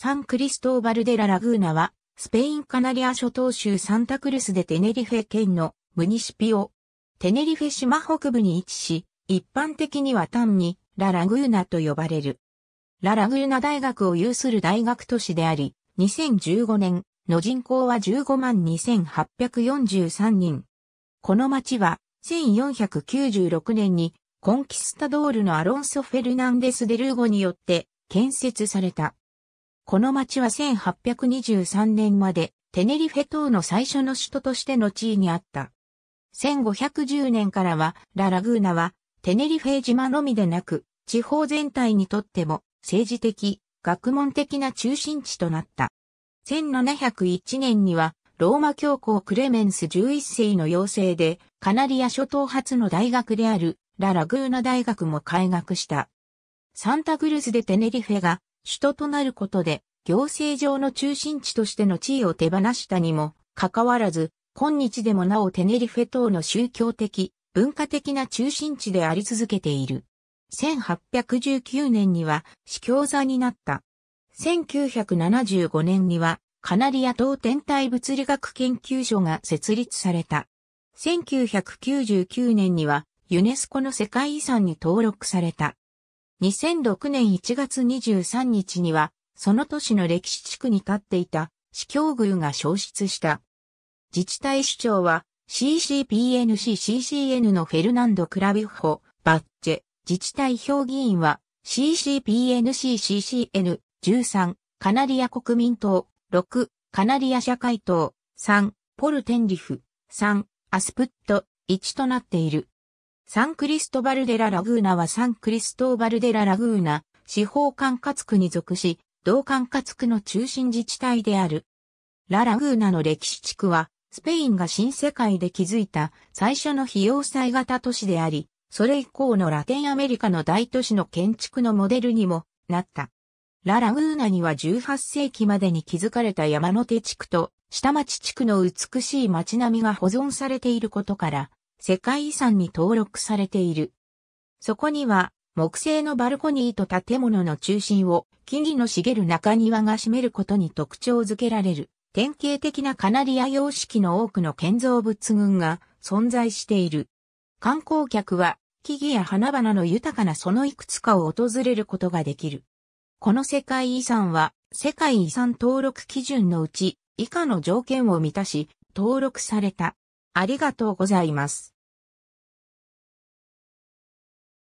サン・クリストーバル・デ・ラ・ラグーナは、スペイン・カナリア諸島州サンタクルスでテネリフェ県のムニシピオ。テネリフェ島北部に位置し、一般的には単にラ・ラグーナと呼ばれる。ラ・ラグーナ大学を有する大学都市であり、2015年の人口は15万2843人。この町は1496年にコンキスタドールのアロンソ・フェルナンデス・デルーゴによって建設された。この町は1823年までテネリフェ島の最初の首都としての地位にあった。1510年からはララグーナはテネリフェ島のみでなく地方全体にとっても政治的、学問的な中心地となった。1701年にはローマ教皇クレメンス11世の要請でカナリア諸島初の大学であるラ・ラグーナ大学も開学した。サンタグルスでテネリフェが首都となることで、行政上の中心地としての地位を手放したにも、かかわらず、今日でもなおテネリフェ島の宗教的、文化的な中心地であり続けている。1819年には司教座になった。1975年にはカナリア島天体物理学研究所が設立された。1999年にはユネスコの世界遺産に登録された。2006年1月23日には、その都市の歴史地区に立っていた、市教宮が消失した。自治体首長は、CCPNCCCN のフェルナンド・クラビッホ、バッチェ、自治体評議員は、CCPNCCCN、13、カナリア国民党、6、カナリア社会党、3、ポルテンリフ、3、アスプット、1となっている。サンクリストバルデラ・ラグーナはサンクリストバルデラ・ラグーナ、司法管轄区に属し、同管轄区の中心自治体である。ラ・ラグーナの歴史地区は、スペインが新世界で築いた最初の非要塞型都市であり、それ以降のラテンアメリカの大都市の建築のモデルにもなった。ラ・ラグーナには18世紀までに築かれた山の手地区と下町地区の美しい街並みが保存されていることから、世界遺産に登録されている。そこには、木製のバルコニーと建物の中心を木々の茂る中庭が占めることに特徴づけられる典型的なカナリア様式の多くの建造物群が存在している。観光客は木々や花々の豊かなそのいくつかを訪れることができる。この世界遺産は世界遺産登録基準のうち以下の条件を満たし登録されたありがとうございます。